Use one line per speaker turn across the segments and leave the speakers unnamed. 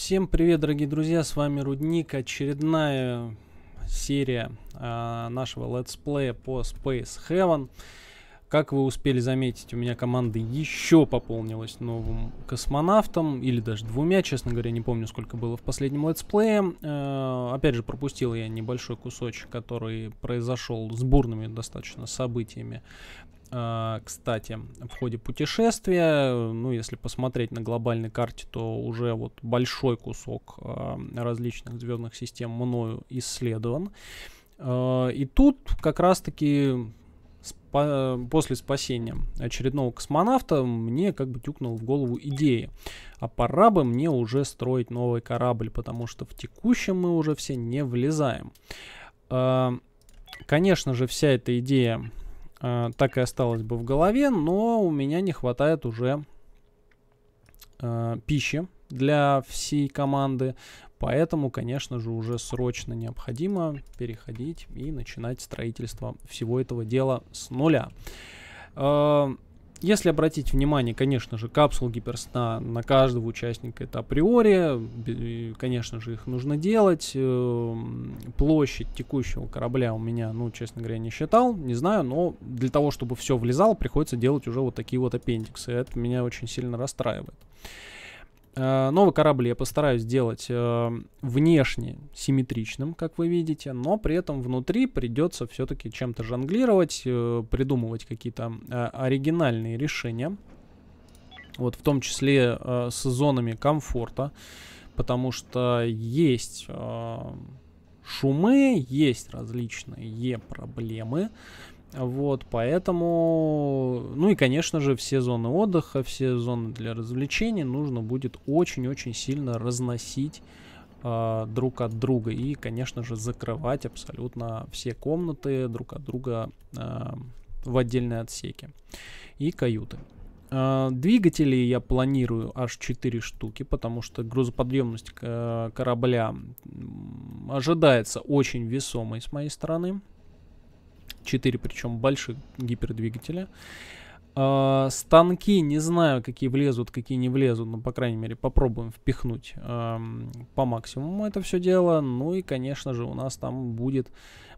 Всем привет, дорогие друзья, с вами Рудник, очередная серия э, нашего летсплея по Space Heaven. Как вы успели заметить, у меня команда еще пополнилась новым космонавтом, или даже двумя, честно говоря, не помню, сколько было в последнем летсплее. Э, а, опять же, пропустил я небольшой кусочек, который произошел с бурными достаточно событиями а, кстати, в ходе путешествия, ну, если посмотреть на глобальной карте, то уже вот большой кусок а, различных звездных систем мною исследован. А, и тут как раз-таки после спасения очередного космонавта мне как бы тюкнула в голову идея. А пора бы мне уже строить новый корабль, потому что в текущем мы уже все не влезаем. Конечно же, вся эта идея Э, так и осталось бы в голове, но у меня не хватает уже э, пищи для всей команды, поэтому, конечно же, уже срочно необходимо переходить и начинать строительство всего этого дела с нуля. Э, если обратить внимание, конечно же, капсул гиперсна на каждого участника это априори, конечно же, их нужно делать. Эм, площадь текущего корабля у меня, ну, честно говоря, не считал, не знаю, но для того, чтобы все влезало, приходится делать уже вот такие вот аппендиксы. Это меня очень сильно расстраивает. Э, новый корабль я постараюсь сделать э, внешне симметричным, как вы видите, но при этом внутри придется все-таки чем-то жонглировать, э, придумывать какие-то оригинальные решения. Вот в том числе с зонами комфорта, потому что есть шумы, есть различные проблемы. Вот, поэтому, ну и, конечно же, все зоны отдыха, все зоны для развлечений нужно будет очень-очень сильно разносить э, друг от друга и, конечно же, закрывать абсолютно все комнаты друг от друга э, в отдельные отсеки и каюты. Э, а, двигатели я планирую аж 4 штуки, потому что грузоподъемность э, корабля ожидается очень весомой с моей стороны. 4 причем больших гипердвигателя. Э, станки, не знаю, какие влезут, какие не влезут, но, по крайней мере, попробуем впихнуть э, по максимуму это все дело. Ну и, конечно же, у нас там будет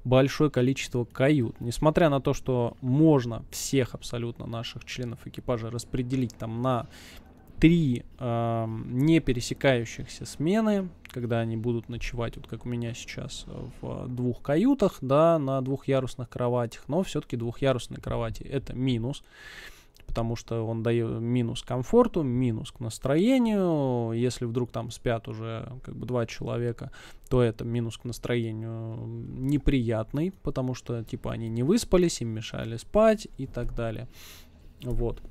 большое количество кают. Несмотря на то, что можно всех абсолютно наших членов экипажа распределить там на три э, не пересекающихся смены, когда они будут ночевать, вот как у меня сейчас, э, в двух каютах, да, на двухъярусных кроватях, но все-таки двухъярусные кровати это минус потому что он дает минус комфорту, минус к настроению. Если вдруг там спят уже как бы два человека, то это минус к настроению неприятный, потому что типа они не выспались, им мешали спать и так далее. Вот.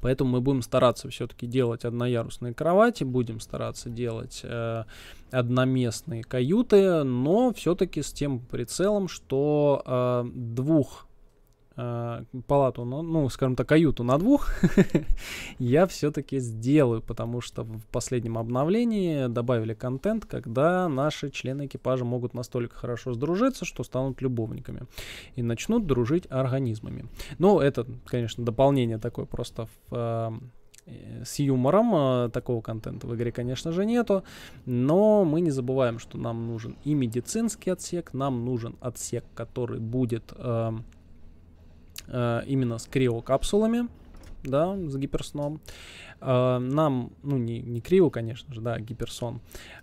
Поэтому мы будем стараться все-таки делать одноярусные кровати, будем стараться делать э, одноместные каюты, но все-таки с тем прицелом, что э, двух э, палату, ну, ну, скажем так, каюту на двух, я все-таки сделаю, потому что в последнем обновлении добавили контент, когда наши члены экипажа могут настолько хорошо сдружиться, что станут любовниками и начнут дружить организмами. Ну, это, конечно, дополнение такое просто в, э, с юмором э, такого контента в игре, конечно же, нету, но мы не забываем, что нам нужен и медицинский отсек, нам нужен отсек, который будет э, Э, именно с криокапсулами, да, с гиперсном. Э, нам, ну не, не крио, конечно же, да, а гиперсон.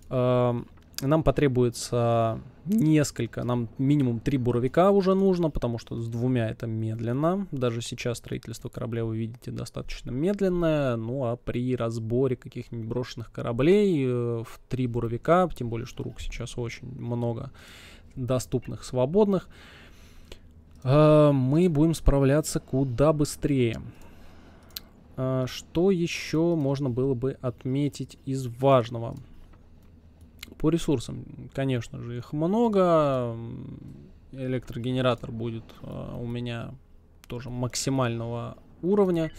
Э, нам потребуется несколько, нам минимум три буровика уже нужно, потому что с двумя это медленно. Даже сейчас строительство корабля, вы видите, достаточно медленное. Ну а при разборе каких-нибудь брошенных кораблей в три буровика, тем более, что рук сейчас очень много доступных, свободных, а, мы будем справляться куда быстрее. А, что еще можно было бы отметить из важного? По ресурсам, конечно же, их много. Электрогенератор будет а, у меня тоже максимального уровня.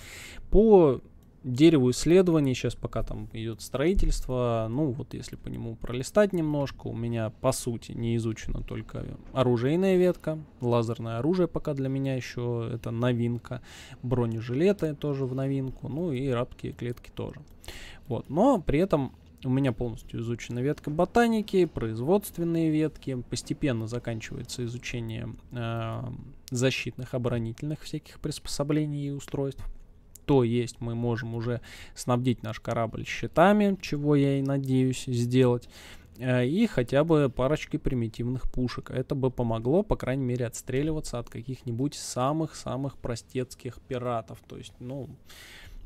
По дереву исследований. Сейчас пока там идет строительство. Ну, вот если по нему пролистать немножко, у меня, по сути, не изучена только оружейная ветка. Лазерное оружие пока для меня еще это новинка. Бронежилеты тоже в новинку. Ну и рабские клетки тоже. Вот, но при этом у меня полностью изучена ветка ботаники, производственные ветки. Постепенно заканчивается изучение э, защитных, оборонительных всяких приспособлений и устройств то есть мы можем уже снабдить наш корабль щитами, чего я и надеюсь сделать э, и хотя бы парочкой примитивных пушек. Это бы помогло, по крайней мере, отстреливаться от каких-нибудь самых-самых простецких пиратов. То есть, ну,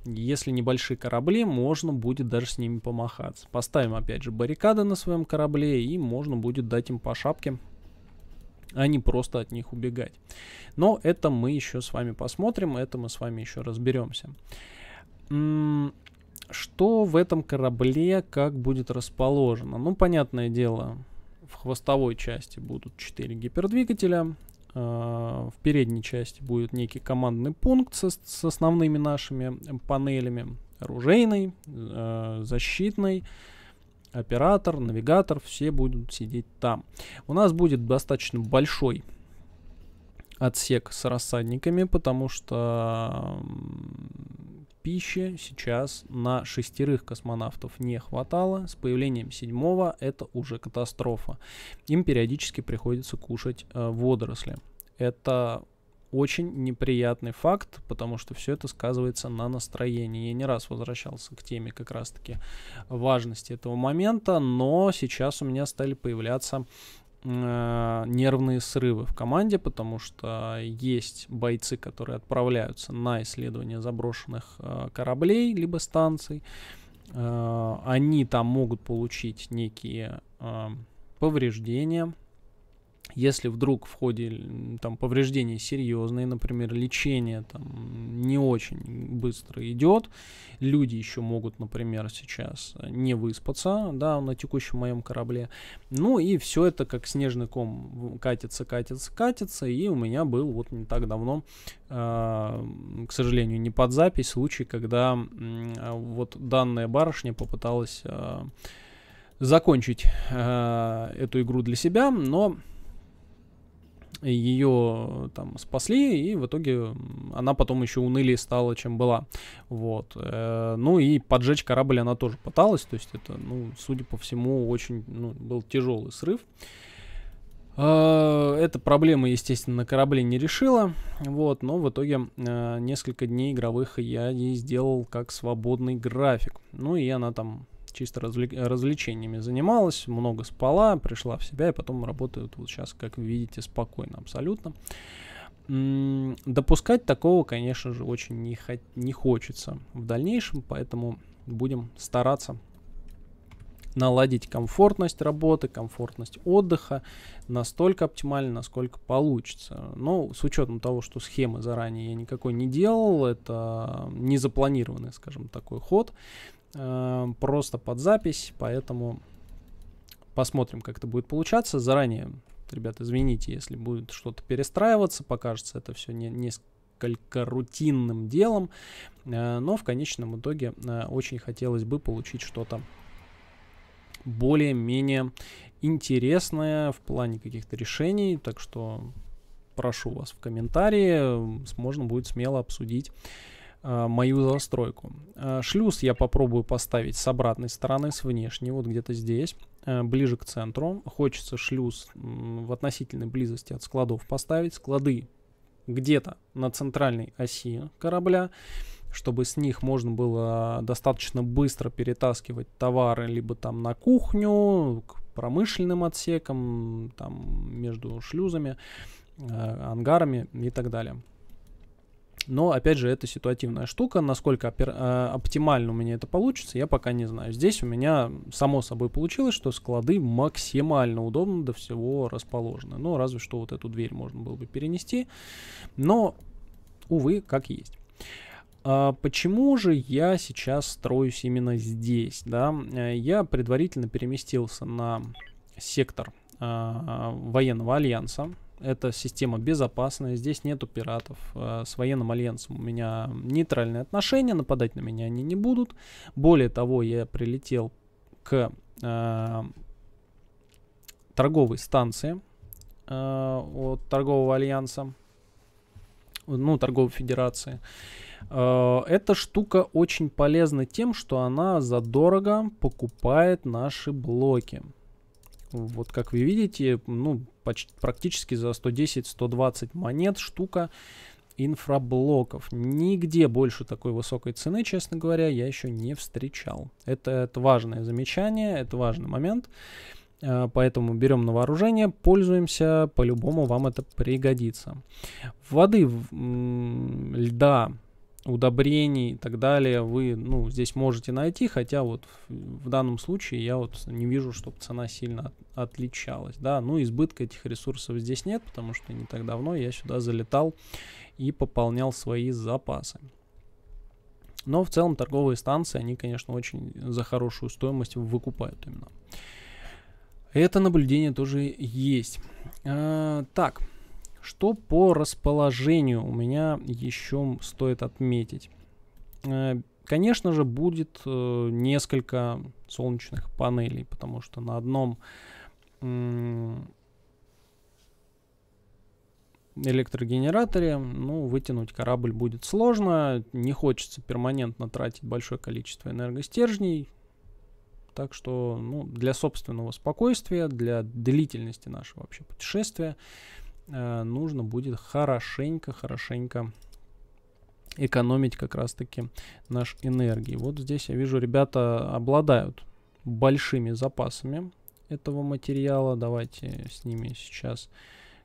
если небольшие корабли, можно будет даже с ними помахаться. Поставим, опять же, баррикады на своем корабле, и можно будет дать им по шапке а не просто от них убегать. Но это мы еще с вами посмотрим, это мы с вами еще разберемся. Что в этом корабле, как будет расположено? Ну, понятное дело, в хвостовой части будут 4 гипердвигателя, а, в передней части будет некий командный пункт со, с основными нашими панелями, оружейной, а, защитной, оператор, навигатор, все будут сидеть там. У нас будет достаточно большой отсек с рассадниками, потому что пищи сейчас на шестерых космонавтов не хватало. С появлением седьмого это уже катастрофа. Им периодически приходится кушать э, водоросли. Это очень неприятный факт, потому что все это сказывается на настроении. Я не раз возвращался к теме как раз-таки важности этого момента, но сейчас у меня стали появляться э, нервные срывы в команде, потому что есть бойцы, которые отправляются на исследование заброшенных э, кораблей либо станций. Э, они там могут получить некие э, повреждения, если вдруг в ходе там, повреждения серьезные, например, лечение там, не очень быстро идет, люди еще могут, например, сейчас э, не выспаться да, на текущем моем корабле. Ну и все это как снежный ком катится, катится, катится. И у меня был вот не так давно, э, к сожалению, не под запись случай, когда а, вот данная барышня попыталась э, закончить эту игру для себя, но ее там спасли, и в итоге она потом еще унылее стала, чем была. Вот. Э, ну и поджечь корабль она тоже пыталась, то есть это, ну, судя по всему, очень ну, был тяжелый срыв. Э, эта проблема, естественно, на корабле не решила, вот, но в итоге э, несколько дней игровых я ей сделал как свободный график. Ну и она там чисто развлек... развлечениями занималась, много спала, пришла в себя и потом работает вот сейчас, как видите, спокойно абсолютно. допускать такого, конечно же, очень не, не хочется в дальнейшем, поэтому будем стараться наладить комфортность работы, комфортность отдыха настолько оптимально, насколько получится. Но с учетом того, что схемы заранее я никакой не делал, это не запланированный, скажем, такой ход, э, просто под запись, поэтому посмотрим, как это будет получаться. Заранее, ребят, извините, если будет что-то перестраиваться, покажется это все не, несколько рутинным делом, э, но в конечном итоге э, очень хотелось бы получить что-то более-менее интересное в плане каких-то решений, так что прошу вас в комментарии, можно будет смело обсудить э, мою застройку. Э, шлюз я попробую поставить с обратной стороны, с внешней, вот где-то здесь, э, ближе к центру. Хочется шлюз в относительной близости от складов поставить. Склады где-то на центральной оси корабля. Э, чтобы с них можно было достаточно быстро перетаскивать товары либо там на кухню, к промышленным отсекам, там между шлюзами, э, ангарами и так далее. Но, опять же, это ситуативная штука. Насколько э, оптимально у меня это получится, я пока не знаю. Здесь у меня, само собой, получилось, что склады максимально удобно до всего расположены. Ну, разве что вот эту дверь можно было бы перенести. Но, увы, как есть. А почему же я сейчас строюсь именно здесь? Да? Э, я предварительно переместился на сектор а, военного альянса. Это система безопасная, здесь нету пиратов. А, с военным альянсом у меня нейтральные отношения, нападать на меня они не будут. Более того, я прилетел к а, торговой станции а, от торгового альянса ну, торговой федерации. Э, эта штука очень полезна тем, что она задорого покупает наши блоки. Вот как вы видите, ну, почти, практически за 110-120 монет штука инфраблоков. Нигде больше такой высокой цены, честно говоря, я еще не встречал. Это, это важное замечание, это важный момент. Э, поэтому берем на вооружение, пользуемся, по-любому вам это пригодится. Воды, льда, удобрений и так далее вы ну, здесь можете найти, хотя вот в данном случае я вот не вижу, чтобы цена сильно от, отличалась. Да? Ну, избытка этих ресурсов здесь нет, потому что не так давно я сюда залетал и пополнял свои запасы. Но в целом торговые станции, они, конечно, очень за хорошую стоимость выкупают именно. Это наблюдение тоже есть. А, так, что по расположению у меня еще стоит отметить? А, конечно же, будет э, несколько солнечных панелей, потому что на одном электрогенераторе, ну, вытянуть корабль будет сложно, не хочется перманентно тратить большое количество энергостержней, так что ну, для собственного спокойствия, для длительности нашего вообще путешествия э, нужно будет хорошенько-хорошенько экономить как раз-таки наш энергии. Вот здесь я вижу, ребята обладают большими запасами этого материала. Давайте с ними сейчас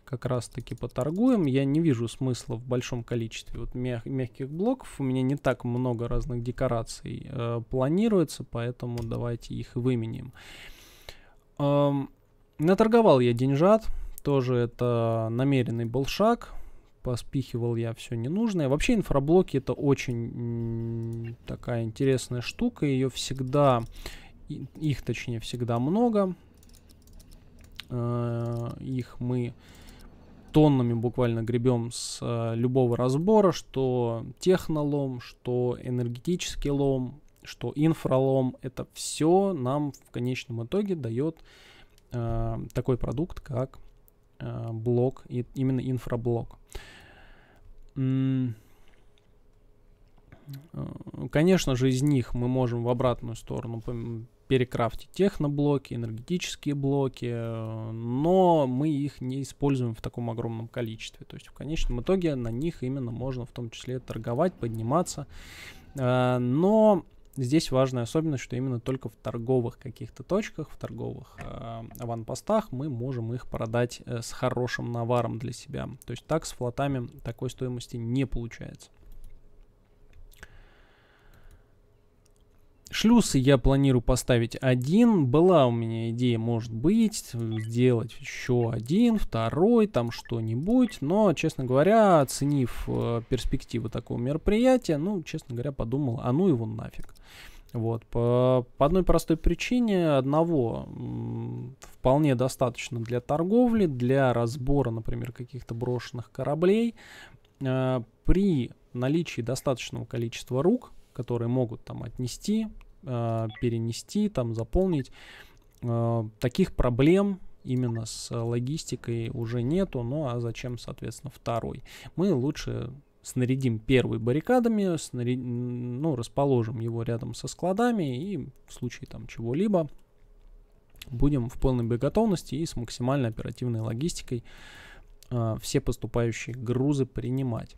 как раз-таки поторгуем. Я не вижу смысла в большом количестве вот мяг мягких блоков. У меня не так много разных декораций э, планируется, поэтому давайте их выменим. Эм, наторговал я деньжат. Тоже это намеренный был шаг. Поспихивал я все ненужное. Вообще инфраблоки это очень такая интересная штука. Ее всегда... Их, точнее, всегда много. Э их мы тоннами буквально гребем с э, любого разбора, что технолом, что энергетический лом, что инфралом, это все нам в конечном итоге дает э, такой продукт, как э, блок, и именно инфраблок. Э, конечно же, из них мы можем в обратную сторону перекрафтить техноблоки, энергетические блоки, э, но мы их не используем в таком огромном количестве. То есть в конечном итоге на них именно можно в том числе торговать, подниматься. Э, но здесь важная особенность, что именно только в торговых каких-то точках, в торговых э, аванпостах мы можем их продать с хорошим наваром для себя. То есть так с флотами такой стоимости не получается. Шлюз я планирую поставить один. Была у меня идея, может быть, сделать еще один, второй, там что-нибудь. Но, честно говоря, оценив э, перспективы такого мероприятия, ну, честно говоря, подумал, а ну его нафиг. Вот, по, по одной простой причине одного вполне достаточно для торговли, для разбора, например, каких-то брошенных кораблей. Э, при наличии достаточного количества рук, которые могут там отнести Э, перенести, там заполнить. Э, таких проблем именно с логистикой уже нету, ну а зачем, соответственно, второй? Мы лучше снарядим первый баррикадами, снаряд... ну, расположим его рядом со складами и в случае там чего-либо будем в полной боеготовности и с максимально оперативной логистикой э, все поступающие грузы принимать.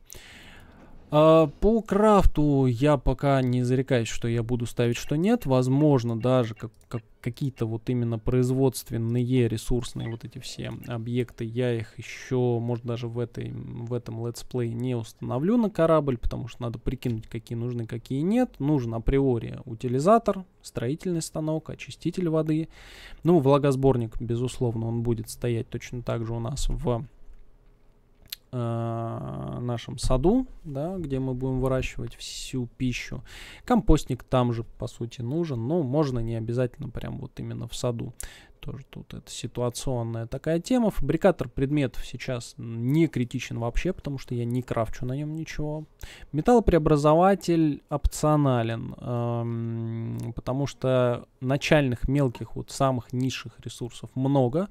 А, по крафту я пока не зарекаюсь, что я буду ставить, что нет. Возможно, даже как, как, какие-то вот именно производственные, ресурсные вот эти все объекты, я их еще, может, даже в, этой, в этом летсплее не установлю на корабль, потому что надо прикинуть, какие нужны, какие нет. Нужен априори утилизатор, строительный станок, очиститель воды. Ну, влагосборник, безусловно, он будет стоять точно так же у нас в э, нашем саду, да, где мы будем выращивать всю пищу. Компостник там же, по сути, нужен, но можно не обязательно прям вот именно в саду. Тоже тут это ситуационная такая тема. Фабрикатор предметов сейчас не критичен вообще, потому что я не крафчу на нем ничего. Металлопреобразователь опционален, эм, потому что начальных мелких, вот самых низших ресурсов много. Много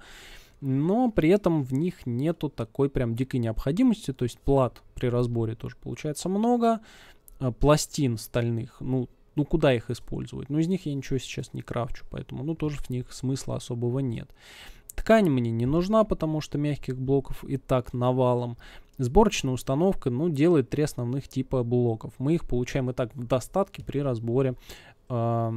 но при этом в них нету такой прям дикой необходимости, то есть плат при разборе тоже получается много, а, пластин стальных, ну, ну куда их использовать? Ну из них я ничего сейчас не крафчу, поэтому ну тоже в них смысла особого нет. Ткань мне не нужна, потому что мягких блоков и так навалом. Сборочная установка, ну, делает три основных типа блоков. Мы их получаем и так в достатке при разборе э,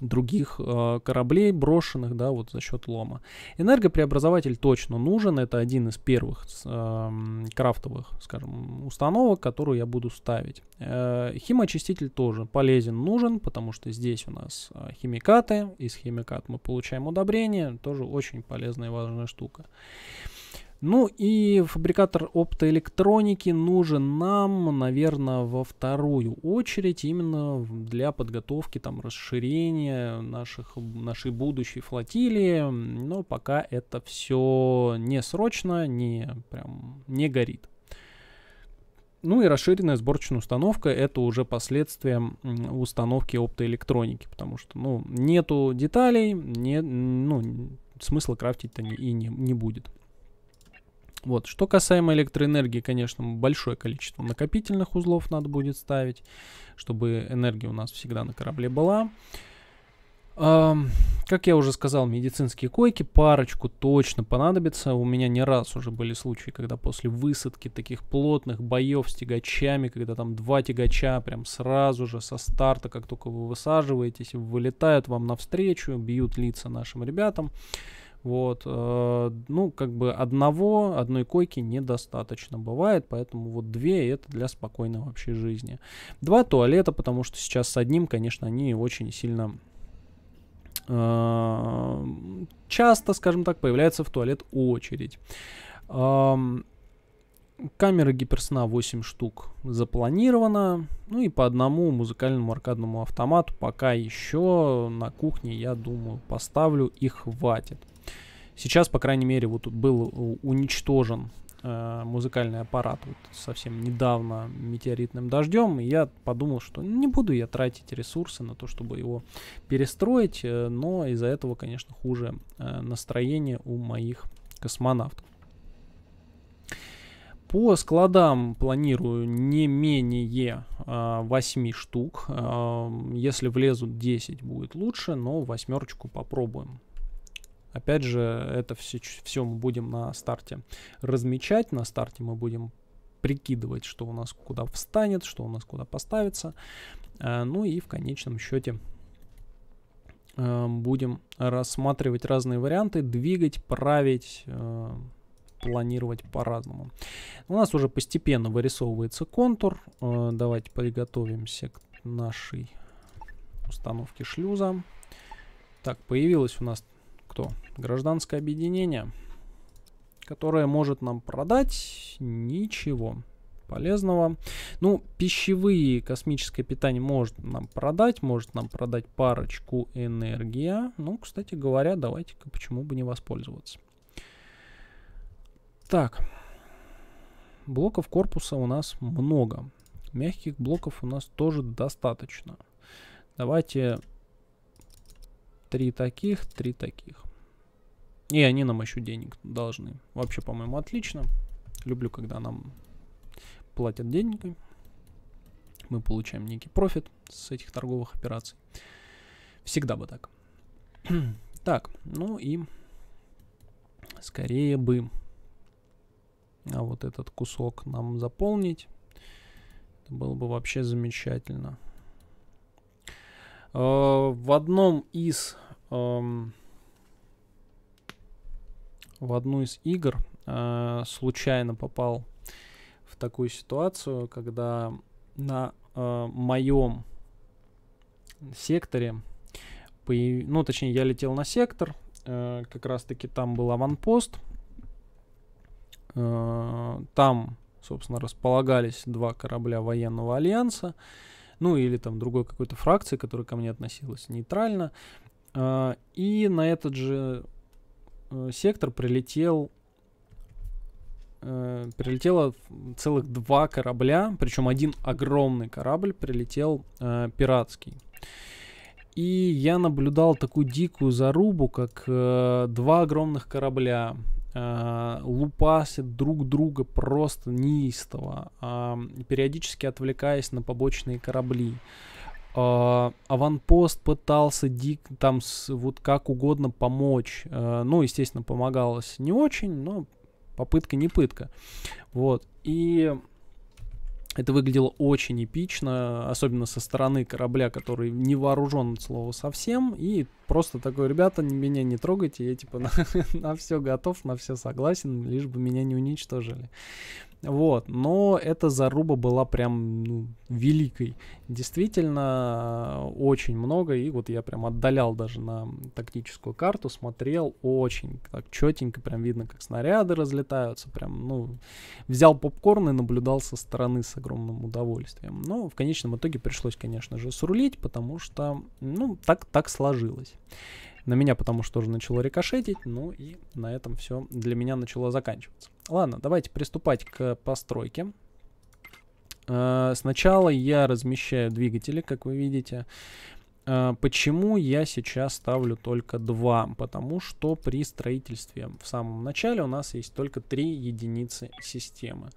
других э, кораблей, брошенных, да, вот за счет лома. Энергопреобразователь точно нужен, это один из первых э, крафтовых, скажем, установок, которую я буду ставить. Э, химоочиститель тоже полезен, нужен, потому что здесь у нас э, химикаты, из химикат мы получаем удобрение, тоже очень полезная и важная штука. Ну и фабрикатор оптоэлектроники нужен нам, наверное, во вторую очередь, именно для подготовки там расширения наших, нашей будущей флотилии, но пока это все не срочно, не прям не горит. Ну и расширенная сборочная установка — это уже последствия установки оптоэлектроники, потому что, ну, нету деталей, не, ну, смысла крафтить-то и не, не будет. Вот. Что касаемо электроэнергии, конечно, большое количество накопительных узлов надо будет ставить, чтобы энергия у нас всегда на корабле была. как я уже сказал, медицинские койки парочку точно понадобится. У меня не раз уже были случаи, когда после высадки таких плотных боев с тягачами, когда там два тягача прям сразу же со старта, как только вы высаживаетесь, вылетают вам навстречу, бьют лица нашим ребятам. Вот, э, ну, как бы одного, одной койки недостаточно бывает, поэтому вот две это для спокойной вообще жизни. Два туалета, потому что сейчас с одним, конечно, они очень сильно э, часто, скажем так, появляется в туалет очередь. Э, камеры гиперсна 8 штук запланировано. Ну и по одному музыкальному аркадному автомату пока еще на кухне, я думаю, поставлю и хватит. Сейчас, по крайней мере, вот тут был уничтожен э, музыкальный аппарат вот совсем недавно метеоритным дождем, и я подумал, что не буду я тратить ресурсы на то, чтобы его перестроить, э, но из-за этого, конечно, хуже э, настроение у моих космонавтов. По складам планирую не менее э, 8 штук. Э, если влезут 10, будет лучше, но восьмерочку попробуем Опять же, это все, все мы будем на старте размечать, на старте мы будем прикидывать, что у нас куда встанет, что у нас куда поставится. Э, ну и в конечном счете э, будем рассматривать разные варианты, двигать, править, э, планировать по-разному. У нас уже постепенно вырисовывается контур. Давайте приготовимся к нашей установке шлюза. Так, появилась у нас факту гражданское объединение, которое может нам продать ничего полезного. Ну, пищевые космическое питание может нам продать, может нам продать парочку энергия. Ну, кстати говоря, давайте-ка почему бы не воспользоваться. Так, блоков корпуса у нас много. Мягких блоков у нас тоже достаточно. Давайте три таких, три таких. И они нам еще денег должны. Вообще, по-моему, отлично. Люблю, когда нам платят деньги. Мы получаем некий профит с этих торговых операций. Всегда бы так. так, ну и скорее бы а вот этот кусок нам заполнить. Это было бы вообще замечательно. Э -э, в одном из... Э в одну из игр э, случайно попал в такую ситуацию, когда на э, моем секторе, появ... ну точнее я летел на сектор, э, как раз таки там был аванпост, э, там, собственно, располагались два корабля военного альянса, ну или там другой какой-то фракции, которая ко мне относилась нейтрально, э, и на этот же Э, сектор прилетел э, прилетело целых два корабля, причем один огромный корабль прилетел э, пиратский. И я наблюдал такую дикую зарубу, как э, два огромных корабля э, лупасят друг друга просто неистово, э, периодически отвлекаясь на побочные корабли. Э, а, аванпост пытался дик там с, вот как угодно помочь. Э, ну, естественно, помогалось не очень, но попытка не пытка. Вот. И это выглядело очень эпично, особенно со стороны корабля, который не вооружен от слова совсем. И просто такой, ребята, меня не трогайте, я типа на, на все готов, на все согласен, лишь бы меня не уничтожили. Вот, но эта заруба была прям ну, великой. Действительно, очень много, и вот я прям отдалял даже на тактическую карту, смотрел очень так четенько, прям видно, как снаряды разлетаются, прям, ну, взял попкорн и наблюдал со стороны с огромным удовольствием. Но в конечном итоге пришлось, конечно же, срулить, потому что, ну, так, так сложилось. На меня потому что тоже начало рикошетить, ну и на этом все для меня начало заканчиваться. Ладно, давайте приступать к постройке. Э, сначала я размещаю двигатели, как вы видите. Э, почему я сейчас ставлю только два? Потому что при строительстве в самом начале у нас есть только три единицы системы.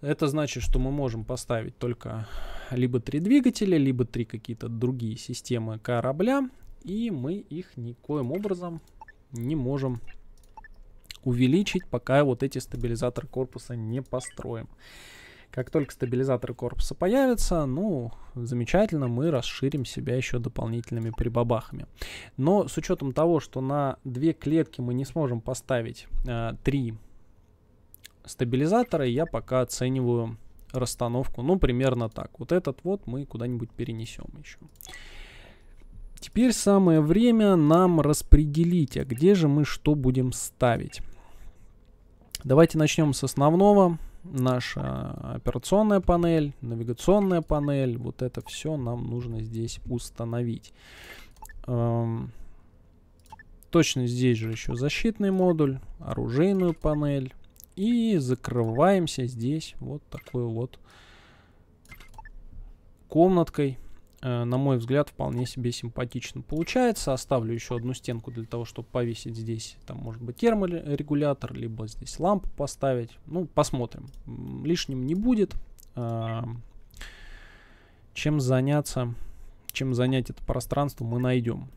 Это значит, что мы можем поставить только либо три двигателя, либо три какие-то другие системы корабля. И мы их никоим образом не можем увеличить, пока вот эти стабилизаторы корпуса не построим. Как только стабилизаторы корпуса появятся, ну, замечательно, мы расширим себя еще дополнительными прибабахами. Но с учетом того, что на две клетки мы не сможем поставить э, три стабилизатора, я пока оцениваю расстановку, ну, примерно так. Вот этот вот мы куда-нибудь перенесем еще. Теперь самое время нам распределить, а где же мы что будем ставить. Давайте начнем с основного. Наша операционная панель, навигационная панель. Вот это все нам нужно здесь установить. Эм, точно здесь же еще защитный модуль, оружейную панель. И закрываемся здесь вот такой вот комнаткой Э, на мой взгляд, вполне себе симпатично получается. Оставлю еще одну стенку для того, чтобы повесить здесь, там, может быть, терморегулятор, либо здесь лампу поставить. Ну, посмотрим. Лишним не будет. чем заняться, чем занять это пространство, мы найдем.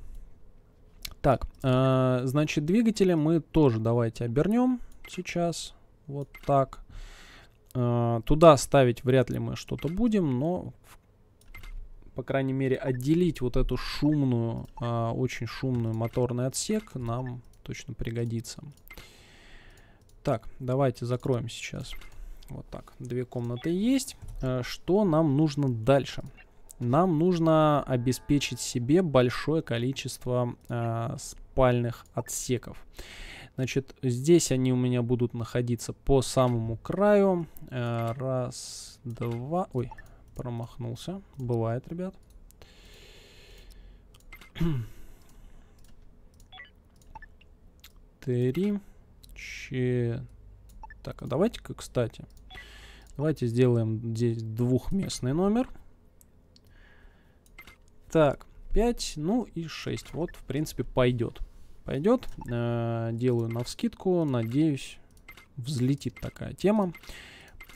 Так, э, значит, двигатели мы тоже давайте обернем сейчас. Вот так. Э, туда ставить вряд ли мы что-то будем, но по крайней мере, отделить вот эту шумную, э, очень шумную моторный отсек нам точно пригодится. Так, давайте закроем сейчас. Вот так, две комнаты есть. А, что нам нужно дальше? Нам нужно обеспечить себе большое количество э, спальных отсеков. Значит, здесь они у меня будут находиться по самому краю. Э, раз, два, ой, Промахнулся. Бывает, ребят. Три. Че... Так, а давайте-ка, кстати, давайте сделаем здесь двухместный номер. Так, 5, ну и 6. Вот, в принципе, пойдет. Пойдет. Э -э делаю навскидку. Надеюсь, взлетит такая тема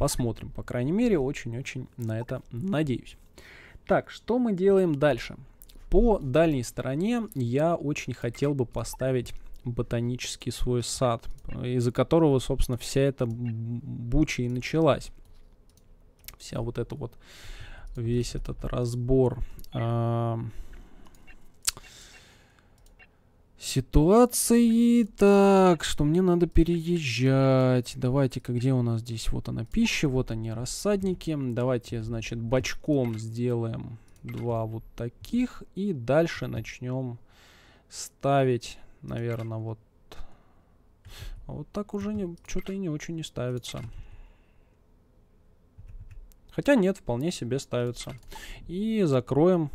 посмотрим. По крайней мере, очень-очень на это надеюсь. Так, что мы делаем дальше? По дальней стороне я очень хотел бы поставить ботанический свой сад, из-за которого, собственно, вся эта буча и началась. Вся вот эта вот, весь этот разбор. Э ситуации. Так, что мне надо переезжать. Давайте-ка, где у нас здесь? Вот она пища, вот они рассадники. Давайте, значит, бочком сделаем два вот таких. И дальше начнем ставить, наверное, вот. А вот так уже не что-то и не очень не ставится. Хотя нет, вполне себе ставится. И закроем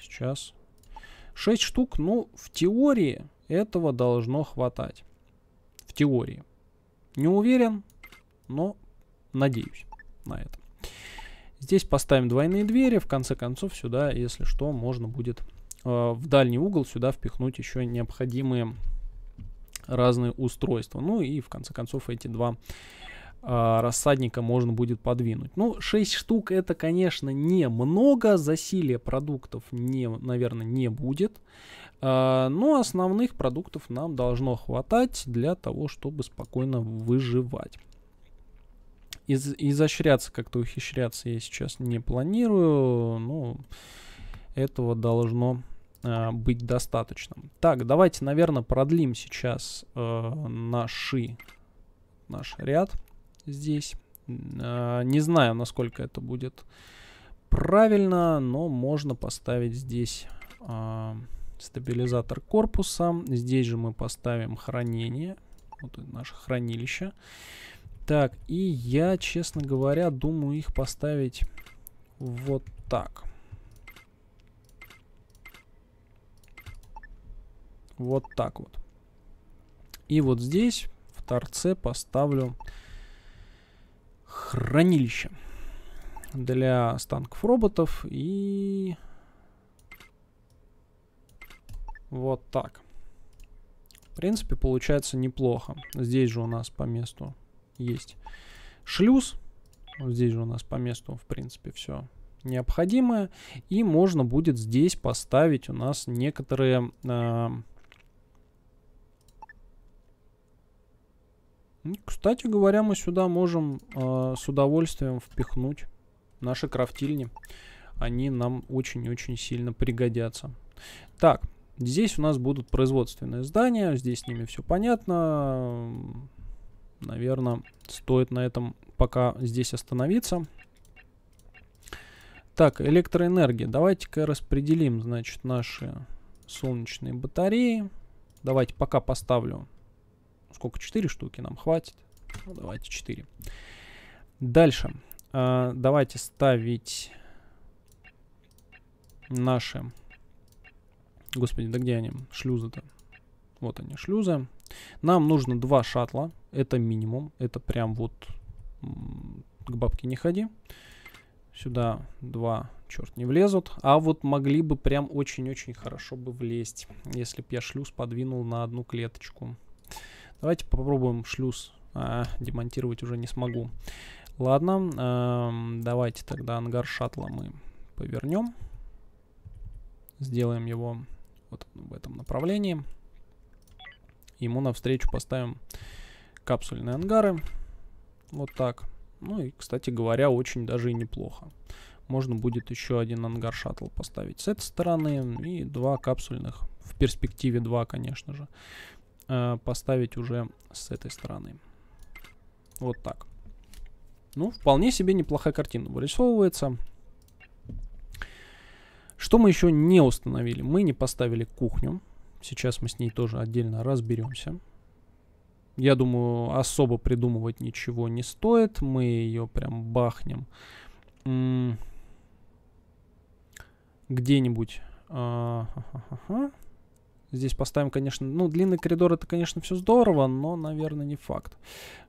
сейчас 6 штук, ну, в теории этого должно хватать. В теории. Не уверен, но надеюсь на это. Здесь поставим двойные двери. В конце концов, сюда, если что, можно будет э, в дальний угол сюда впихнуть еще необходимые разные устройства. Ну и в конце концов эти два а, рассадника можно будет подвинуть. Ну, 6 штук это, конечно, не много, засилия продуктов, не, наверное, не будет. А, но основных продуктов нам должно хватать для того, чтобы спокойно выживать. Из, изощряться как-то ухищряться я сейчас не планирую, но этого должно э, быть достаточно. Так, давайте, наверное, продлим сейчас э, наши, наш ряд здесь. А, не знаю, насколько это будет правильно, но можно поставить здесь а, стабилизатор корпуса. Здесь же мы поставим хранение. Вот наше хранилище. Так, и я, честно говоря, думаю их поставить вот так. Вот так вот. И вот здесь в торце поставлю хранилище для станков роботов и вот так. В принципе, получается неплохо. Здесь же у нас по месту есть шлюз. Здесь же у нас по месту, в принципе, все необходимое. И можно будет здесь поставить у нас некоторые э, Ну, кстати говоря, мы сюда можем э, с удовольствием впихнуть наши крафтильни. Они нам очень-очень сильно пригодятся. Так, здесь у нас будут производственные здания. Здесь с ними все понятно. Наверное, стоит на этом пока здесь остановиться. Так, электроэнергия. Давайте-ка распределим, значит, наши солнечные батареи. Давайте пока поставлю сколько, 4 штуки нам хватит. Ну, давайте 4. Дальше. Э, давайте ставить наши... Господи, да где они? Шлюзы-то. Вот они, шлюзы. Нам нужно два шатла, Это минимум. Это прям вот к бабке не ходи. Сюда два, черт, не влезут. А вот могли бы прям очень-очень хорошо бы влезть, если бы я шлюз подвинул на одну клеточку. Давайте попробуем шлюз а, демонтировать уже не смогу. Ладно, э, давайте тогда ангар шаттла мы повернем. Сделаем его вот в этом направлении. Ему навстречу поставим капсульные ангары. Вот так. Ну и, кстати говоря, очень даже и неплохо. Можно будет еще один ангар шаттл поставить с этой стороны и два капсульных. В перспективе два, конечно же. Э, поставить уже с этой стороны. Вот так. Ну, вполне себе неплохая картина вырисовывается. Что мы еще не установили? Мы не поставили кухню. Сейчас мы с ней тоже отдельно разберемся. Я думаю, особо придумывать ничего не стоит. Мы ее прям бахнем. Где-нибудь. А -а -а Здесь поставим, конечно, ну, длинный коридор, это, конечно, все здорово, но, наверное, не факт,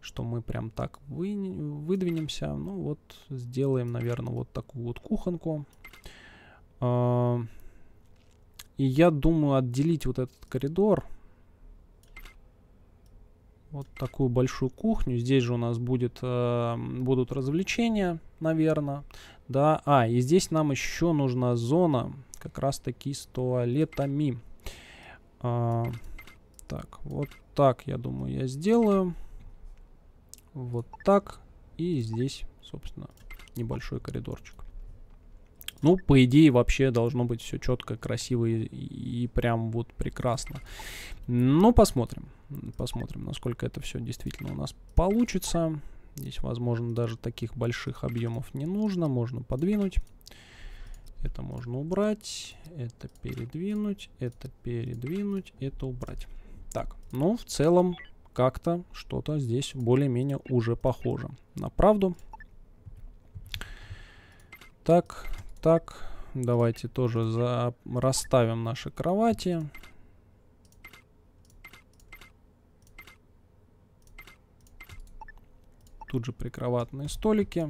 что мы прям так вы... выдвинемся. Ну, вот, сделаем, наверное, вот такую вот кухонку. Uh, и я думаю отделить вот этот коридор. Вот такую большую кухню. Здесь же у нас будет, э, будут развлечения, наверное. Да. А, и здесь нам еще нужна зона как раз таки с туалетами. А, так, вот так, я думаю, я сделаю. Вот так. И здесь, собственно, небольшой коридорчик. Ну, по идее, вообще должно быть все четко, красиво и, и прям вот прекрасно. Но посмотрим. Посмотрим, насколько это все действительно у нас получится. Здесь, возможно, даже таких больших объемов не нужно. Можно подвинуть. Это можно убрать, это передвинуть, это передвинуть, это убрать. Так, ну в целом как-то что-то здесь более-менее уже похоже на правду. Так, так, давайте тоже за... расставим наши кровати. Тут же прикроватные столики.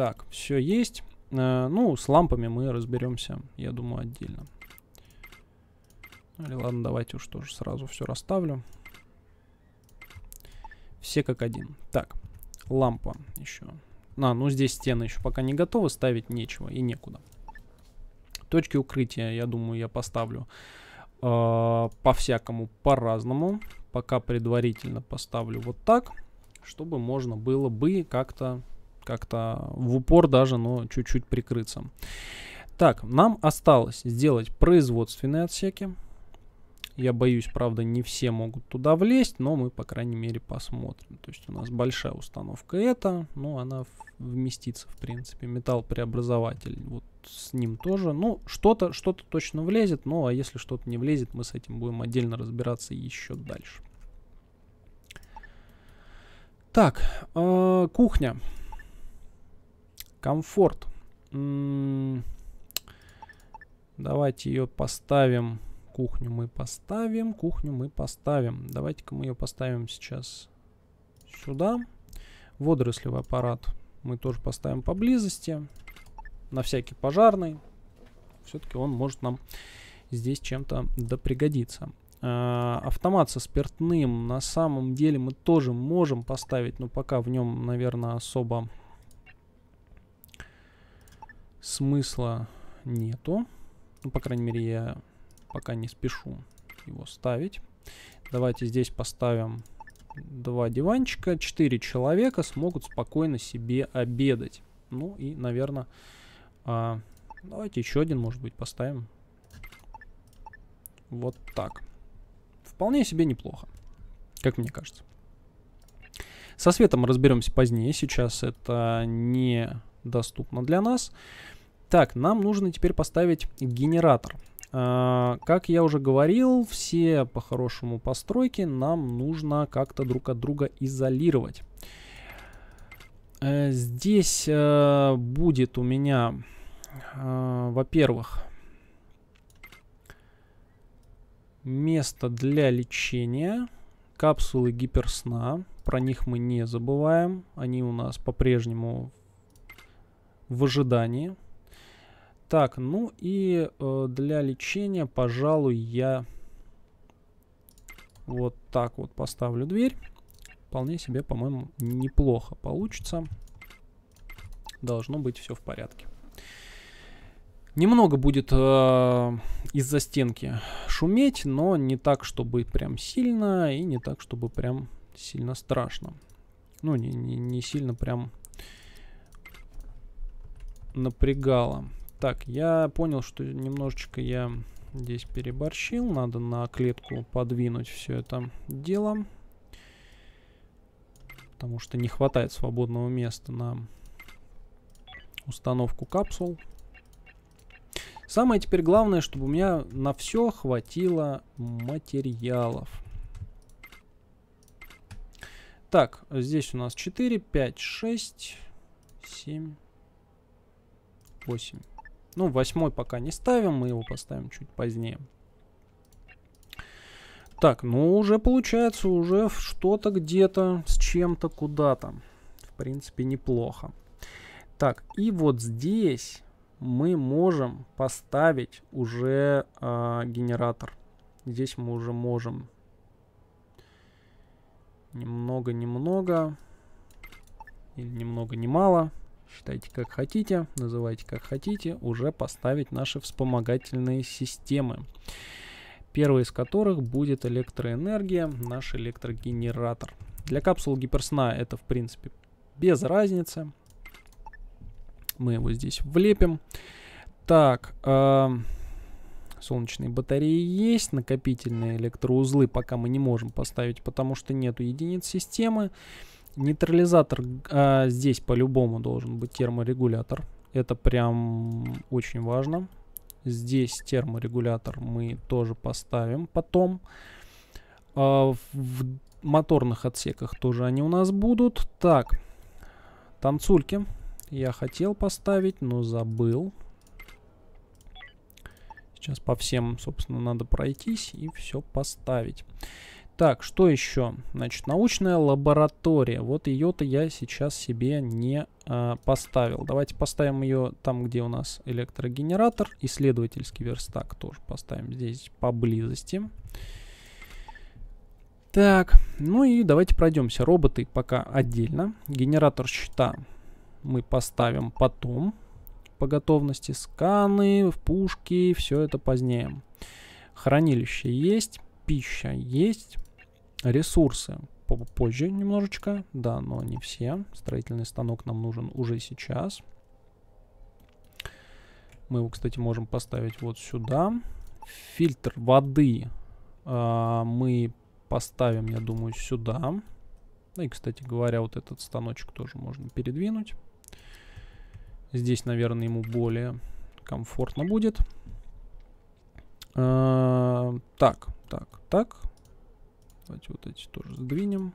Так, все есть. Э, ну, с лампами мы разберемся, я думаю, отдельно. Или ладно, давайте уж тоже сразу все расставлю. Все как один. Так, лампа еще. На, ну здесь стены еще пока не готовы, ставить нечего и некуда. Точки укрытия, я думаю, я поставлю э, по-всякому, по-разному. Пока предварительно поставлю вот так, чтобы можно было бы как-то как-то в упор даже, но чуть-чуть прикрыться. Так, нам осталось сделать производственные отсеки. Я боюсь, правда, не все могут туда влезть, но мы, по крайней мере, посмотрим. То есть у нас большая установка эта, но ну, она вместится, в принципе. Металл-преобразователь, вот с ним тоже. Ну, что-то что -то точно влезет, ну, а если что-то не влезет, мы с этим будем отдельно разбираться еще дальше. Так, э -э, кухня. Кухня. Комфорт. Давайте ее поставим. Кухню мы поставим. Кухню мы поставим. Давайте-ка мы ее поставим сейчас сюда. Водорослевый аппарат мы тоже поставим поблизости. На всякий пожарный. Все-таки он может нам здесь чем-то да пригодится. А, автомат со спиртным на самом деле мы тоже можем поставить, но пока в нем, наверное, особо смысла нету. Ну, по крайней мере, я пока не спешу его ставить. Давайте здесь поставим два диванчика. Четыре человека смогут спокойно себе обедать. Ну и, наверное, а, давайте еще один, может быть, поставим. Вот так. Вполне себе неплохо, как мне кажется. Со светом разберемся позднее. Сейчас это не доступно для нас. Так, нам нужно теперь поставить генератор. А, как я уже говорил, все по-хорошему постройки нам нужно как-то друг от друга изолировать. Э, здесь э, будет у меня, э, во-первых, место для лечения, капсулы гиперсна. Про них мы не забываем. Они у нас по-прежнему в ожидании. Так, ну и э, для лечения, пожалуй, я вот так вот поставлю дверь. Вполне себе, по-моему, неплохо получится. Должно быть все в порядке. Немного будет э, из-за стенки шуметь, но не так, чтобы прям сильно и не так, чтобы прям сильно страшно. Ну, не, не, не сильно прям напрягало. Так, я понял, что немножечко я здесь переборщил. Надо на клетку подвинуть все это дело. Потому что не хватает свободного места на установку капсул. Самое теперь главное, чтобы у меня на все хватило материалов. Так, здесь у нас 4, 5, 6, 7, 8. Ну, восьмой пока не ставим, мы его поставим чуть позднее. Так, ну уже получается уже что-то где-то с чем-то куда-то. В принципе, неплохо. Так, и вот здесь мы можем поставить уже э, генератор. Здесь мы уже можем немного-немного или немного-немало Считайте как хотите, называйте как хотите, уже поставить наши вспомогательные системы. Первый из которых будет электроэнергия, наш электрогенератор. Для капсул гиперсна это в принципе без разницы. Мы его здесь влепим. Так, э, солнечные батареи есть, накопительные электроузлы пока мы не можем поставить, потому что нету единиц системы. Нейтрализатор а, здесь по-любому должен быть терморегулятор. Это прям очень важно. Здесь терморегулятор мы тоже поставим потом. А, в моторных отсеках тоже они у нас будут. Так, танцульки я хотел поставить, но забыл. Сейчас по всем, собственно, надо пройтись и все поставить. Так, что еще? Значит, научная лаборатория. Вот ее-то я сейчас себе не э, поставил. Давайте поставим ее там, где у нас электрогенератор. Исследовательский верстак тоже поставим здесь поблизости. Так, ну и давайте пройдемся. Роботы пока отдельно. Генератор щита мы поставим потом. По готовности сканы, в пушки, все это позднее. Хранилище есть, пища есть. Ресурсы позже немножечко, да, но не все. Строительный станок нам нужен уже сейчас. Мы его, кстати, можем поставить вот сюда. Фильтр воды э, мы поставим, я думаю, сюда. Ну и, кстати говоря, вот этот станочек тоже можно передвинуть. Здесь, наверное, ему более комфортно будет. Э, так, так, так. Кстати, вот эти тоже сдвинем.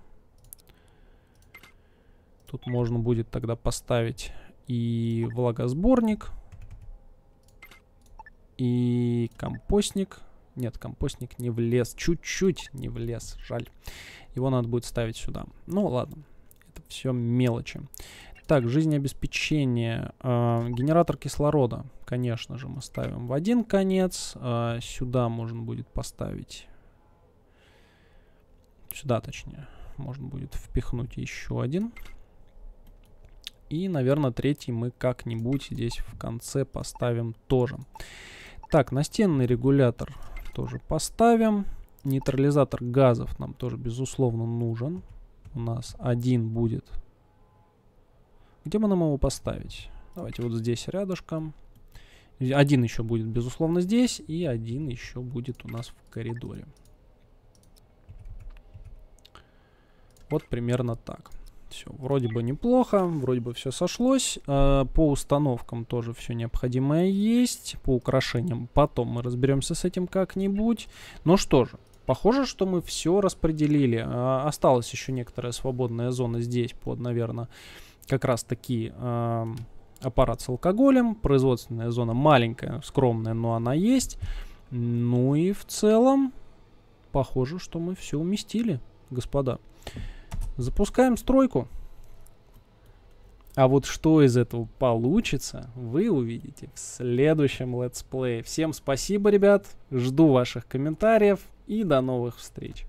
Тут можно будет тогда поставить и влагосборник, и компостник. Нет, компостник не влез. Чуть-чуть не влез, жаль. Его надо будет ставить сюда. Ну, ладно. Это все мелочи. Так, жизнеобеспечение. А, генератор кислорода, конечно же, мы ставим в один конец. А, сюда можно будет поставить сюда точнее. Можно будет впихнуть еще один. И, наверное, третий мы как-нибудь здесь в конце поставим тоже. Так, настенный регулятор тоже поставим. Нейтрализатор газов нам тоже, безусловно, нужен. У нас один будет. Где мы нам его поставить? Давайте вот здесь рядышком. Один еще будет, безусловно, здесь. И один еще будет у нас в коридоре. Вот примерно так. Все, вроде бы неплохо, вроде бы все сошлось. А, по установкам тоже все необходимое есть. По украшениям потом мы разберемся с этим как-нибудь. Ну что же, Похоже, что мы все распределили. А, осталась еще некоторая свободная зона здесь под, наверное, как раз таки э, аппарат с алкоголем. Производственная зона маленькая, скромная, но она есть. Ну и в целом, похоже, что мы все уместили, господа. Запускаем стройку. А вот что из этого получится, вы увидите в следующем летсплее. Всем спасибо, ребят. Жду ваших комментариев и до новых встреч.